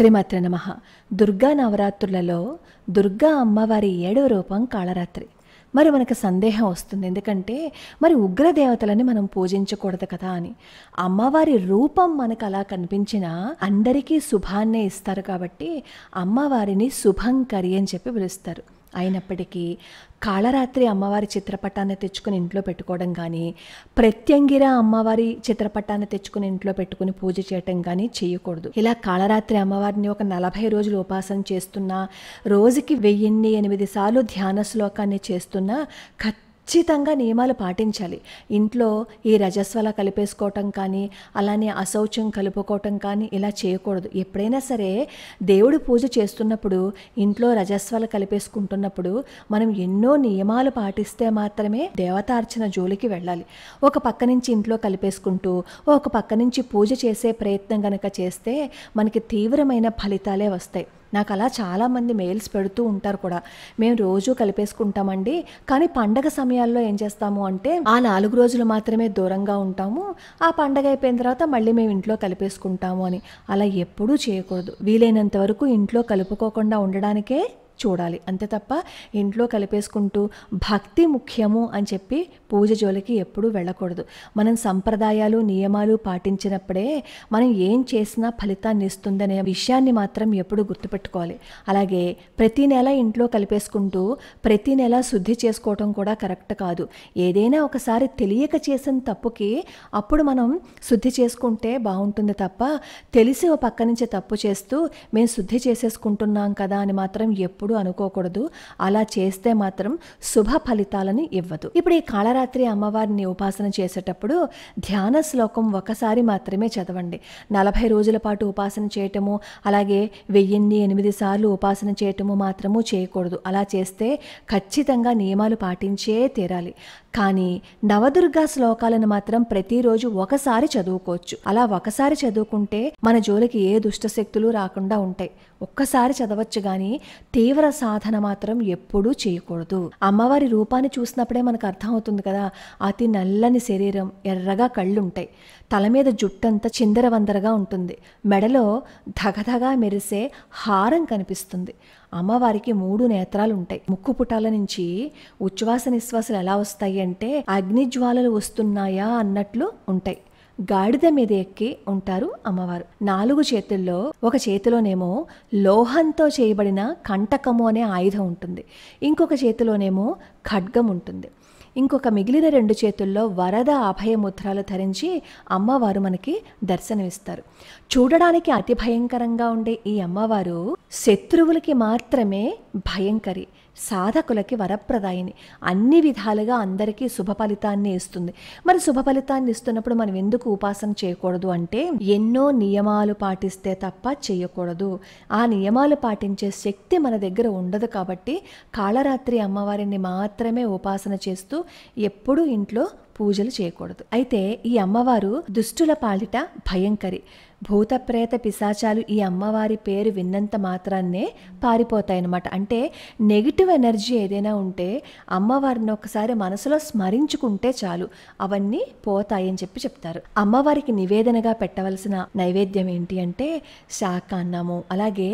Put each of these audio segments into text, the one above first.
శ్రీమాత్ర నమ దుర్గా నవరాత్రులలో దుర్గా అమ్మవారి ఏడో రూపం కాళరాత్రి మరి మనకు సందేహం వస్తుంది ఎందుకంటే మరి ఉగ్రదేవతలని మనం పూజించకూడదు కదా అని అమ్మవారి రూపం మనకు అలా కనిపించినా అందరికీ శుభాన్నే ఇస్తారు కాబట్టి అమ్మవారిని శుభంకరి అని చెప్పి పిలుస్తారు అయినప్పటికీ కాళరాత్రి అమ్మవారి చిత్రపటాన్ని తెచ్చుకుని ఇంట్లో పెట్టుకోవడం కానీ ప్రత్యంగిర అమ్మవారి చిత్రపటాన్ని తెచ్చుకుని ఇంట్లో పెట్టుకుని పూజ చేయటం కానీ చేయకూడదు ఇలా కాళరాత్రి అమ్మవారిని ఒక నలభై రోజులు ఉపాసన చేస్తున్నా రోజుకి వెయ్యిన్ని ఎనిమిది సార్లు ధ్యాన శ్లోకాన్ని చేస్తున్నా ఖచ్చితంగా ఖచ్చితంగా నియమాలు పాటించాలి ఇంట్లో ఈ రజస్వల కలిపేసుకోవటం కానీ అలానే అశౌచం కలుపుకోవటం కానీ ఇలా చేయకూడదు ఎప్పుడైనా సరే దేవుడు పూజ చేస్తున్నప్పుడు ఇంట్లో రజస్వల కలిపేసుకుంటున్నప్పుడు మనం ఎన్నో నియమాలు పాటిస్తే మాత్రమే దేవతార్చన జోలికి వెళ్ళాలి ఒక పక్క నుంచి ఇంట్లో కలిపేసుకుంటూ ఒక పక్క నుంచి పూజ చేసే ప్రయత్నం గనక చేస్తే మనకి తీవ్రమైన ఫలితాలే వస్తాయి నాకు అలా చాలామంది మెయిల్స్ పెడుతూ ఉంటారు కూడా మేము రోజు కలిపేసుకుంటామండి కానీ పండగ సమయాల్లో ఏం చేస్తాము అంటే ఆ నాలుగు రోజులు మాత్రమే దూరంగా ఉంటాము ఆ పండగ అయిపోయిన తర్వాత మళ్ళీ మేము ఇంట్లో కలిపేసుకుంటాము అని అలా ఎప్పుడూ చేయకూడదు వీలైనంత వరకు ఇంట్లో కలుపుకోకుండా ఉండడానికే చూడాలి అంతే తప్ప ఇంట్లో కలిపేసుకుంటూ భక్తి ముఖ్యము అని చెప్పి పూజ జోలికి ఎప్పుడూ వెళ్ళకూడదు మనం సంప్రదాయాలు నియమాలు పాటించినప్పుడే మనం ఏం చేసినా ఫలితాన్ని ఇస్తుందనే విషయాన్ని మాత్రం ఎప్పుడు గుర్తుపెట్టుకోవాలి అలాగే ప్రతి నెల ఇంట్లో కలిపేసుకుంటూ ప్రతి నెల శుద్ధి చేసుకోవటం కూడా కరెక్ట్ కాదు ఏదైనా ఒకసారి తెలియక చేసిన తప్పుకి అప్పుడు మనం శుద్ధి చేసుకుంటే బాగుంటుంది తప్ప తెలిసి ఓ పక్క నుంచి తప్పు చేస్తూ మేము శుద్ధి చేసేసుకుంటున్నాం కదా అని మాత్రం ఎప్పుడు ఎప్పుడూ అనుకోకూడదు అలా చేస్తే మాత్రం శుభ ఫలితాలని ఇవ్వదు ఇప్పుడు ఈ కాళరాత్రి అమ్మవారిని ఉపాసన చేసేటప్పుడు ధ్యాన శ్లోకం ఒకసారి మాత్రమే చదవండి నలభై రోజుల పాటు ఉపాసన చేయటము అలాగే వెయ్యిన్ని ఎనిమిది సార్లు ఉపాసన చేయటము మాత్రము చేయకూడదు అలా చేస్తే ఖచ్చితంగా నియమాలు పాటించే తీరాలి కానీ నవదుర్గా శ్లోకాలను మాత్రం ప్రతిరోజు ఒకసారి చదువుకోవచ్చు అలా ఒకసారి చదువుకుంటే మన జోలికి ఏ దుష్టశక్తులు రాకుండా ఉంటాయి ఒక్కసారి చదవచ్చు కానీ తీవ్ర సాధన మాత్రం ఎప్పుడూ చేయకూడదు అమ్మవారి రూపాన్ని చూసినప్పుడే మనకు అర్థమవుతుంది కదా అతి నల్లని శరీరం ఎర్రగా కళ్ళుంటాయి తల మీద జుట్టంతా చిందరవందరగా ఉంటుంది మెడలో ధగధగా మెరిసే హారం కనిపిస్తుంది అమ్మవారికి మూడు నేత్రాలు ఉంటాయి ముక్కు పుటాల నుంచి ఉచ్ఛ్వాస నిశ్వాసాలు ఎలా వస్తాయి అంటే అగ్నిజ్వాలలు వస్తున్నాయా అన్నట్లు ఉంటాయి గాడిద మీద ఎక్కి ఉంటారు అమ్మవారు నాలుగు చేతుల్లో ఒక చేతిలోనేమో లోహంతో చేయబడిన కంటకము అనే ఆయుధం ఉంటుంది ఇంకొక చేతిలోనేమో ఖడ్గం ఉంటుంది ఇంకొక మిగిలిన రెండు చేతుల్లో వరద అభయముద్రాలు ధరించి అమ్మవారు మనకి దర్శనమిస్తారు చూడడానికి అతి భయంకరంగా ఉండే ఈ అమ్మవారు శత్రువులకి మాత్రమే భయంకరి సాధకులకి వరప్రదాయిని అన్ని విధాలుగా అందరికీ శుభ ఫలితాన్ని ఇస్తుంది మరి శుభ ఫలితాన్ని ఇస్తున్నప్పుడు మనం ఎందుకు ఉపాసన చేయకూడదు అంటే ఎన్నో నియమాలు పాటిస్తే తప్ప చేయకూడదు ఆ నియమాలు పాటించే శక్తి మన దగ్గర ఉండదు కాబట్టి కాళరాత్రి అమ్మవారిని మాత్రమే ఉపాసన చేస్తూ ఎప్పుడూ ఇంట్లో పూజలు చేయకూడదు అయితే ఈ అమ్మవారు దుష్టుల పాలిట భయంకరి భూతప్రేత పిశాచాలు ఈ అమ్మవారి పేరు విన్నంత మాత్రాన్నే పారిపోతాయన్నమాట అంటే నెగిటివ్ ఎనర్జీ ఏదైనా ఉంటే అమ్మవారిని ఒకసారి మనసులో స్మరించుకుంటే చాలు అవన్నీ పోతాయని చెప్పి చెప్తారు అమ్మవారికి నివేదనగా పెట్టవలసిన నైవేద్యం ఏంటి అంటే శాఖ అన్నము అలాగే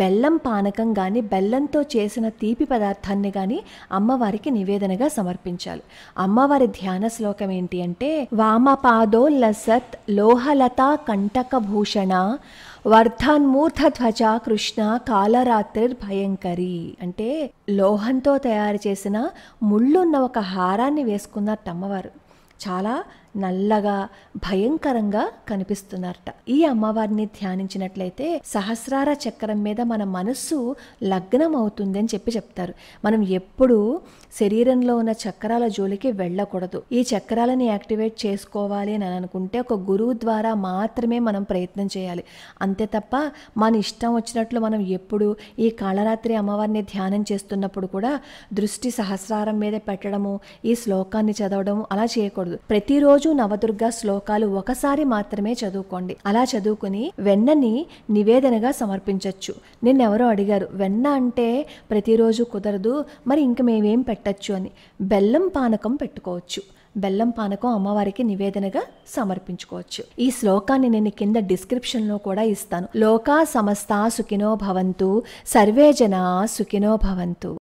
బెల్లం పానకం కానీ బెల్లంతో చేసిన తీపి పదార్థాన్ని కానీ అమ్మవారికి నివేదనగా సమర్పించాలి అమ్మవారి ధ్యాన శ్లోకం ఏంటి అంటే వామపాదో లసత్ లోహలత కంటక భూషణ వర్ధాన్మూర్ధధ్వజ కృష్ణ కాలరాత్రి భయంకరి అంటే లోహంతో తయారు చేసిన ముళ్ళున్న ఒక హారాన్ని వేసుకున్నారు అమ్మవారు చాలా నల్లగా భయంకరంగా కనిపిస్తున్నారట ఈ అమ్మవారిని ధ్యానించినట్లయితే సహస్రార చక్రం మీద మన మనస్సు లగ్నం అవుతుంది అని చెప్పి చెప్తారు మనం ఎప్పుడూ శరీరంలో ఉన్న చక్రాల జోలికి వెళ్ళకూడదు ఈ చక్రాలని యాక్టివేట్ చేసుకోవాలి అని అనుకుంటే ఒక గురువు ద్వారా మాత్రమే మనం ప్రయత్నం చేయాలి అంతే తప్ప మన ఇష్టం వచ్చినట్లు మనం ఎప్పుడు ఈ కాళరాత్రి అమ్మవారిని ధ్యానం చేస్తున్నప్పుడు కూడా దృష్టి సహస్రారం మీద పెట్టడము ఈ శ్లోకాన్ని చదవడము అలా చేయకూడదు ప్రతిరోజు రోజు నవదుర్గ శ్లోకాలు ఒకసారి మాత్రమే చదువుకోండి అలా చదువుకుని వెన్నని నివేదనగా సమర్పించవచ్చు నిన్నెవరో అడిగారు వెన్న అంటే ప్రతిరోజు కుదరదు మరి ఇంక మేమేం పెట్టచ్చు అని బెల్లం పానకం పెట్టుకోవచ్చు బెల్లం పానకం అమ్మవారికి నివేదనగా సమర్పించుకోవచ్చు ఈ శ్లోకాన్ని నేను కింద డిస్క్రిప్షన్లో కూడా ఇస్తాను లోకా సమస్త సుఖినో భవంతు సర్వే జన సుఖినో భవంతు